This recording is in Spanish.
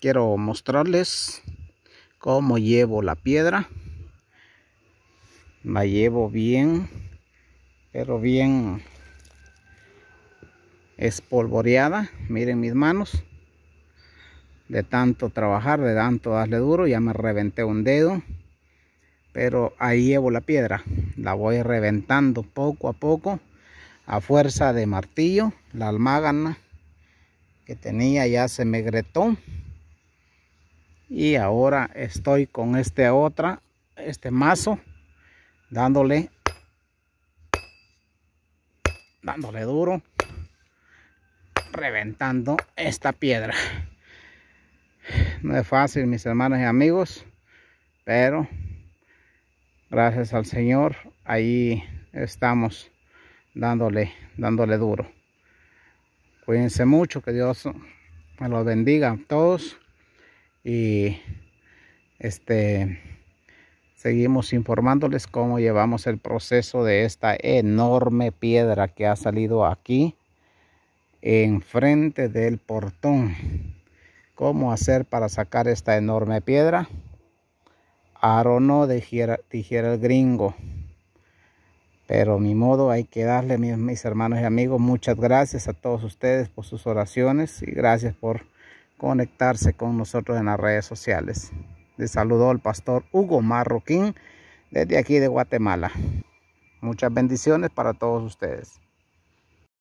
quiero mostrarles cómo llevo la piedra la llevo bien pero bien espolvoreada miren mis manos de tanto trabajar de tanto darle duro ya me reventé un dedo pero ahí llevo la piedra la voy reventando poco a poco a fuerza de martillo la almágana que tenía ya se me gretó y ahora estoy con este otra este mazo dándole dándole duro reventando esta piedra no es fácil mis hermanos y amigos pero gracias al señor ahí estamos dándole dándole duro cuídense mucho que dios me los bendiga a todos y este seguimos informándoles cómo llevamos el proceso de esta enorme piedra que ha salido aquí enfrente del portón cómo hacer para sacar esta enorme piedra aro no dijera, el gringo pero mi modo hay que darle mis hermanos y amigos muchas gracias a todos ustedes por sus oraciones y gracias por conectarse con nosotros en las redes sociales. Les saludo el pastor Hugo Marroquín desde aquí de Guatemala. Muchas bendiciones para todos ustedes.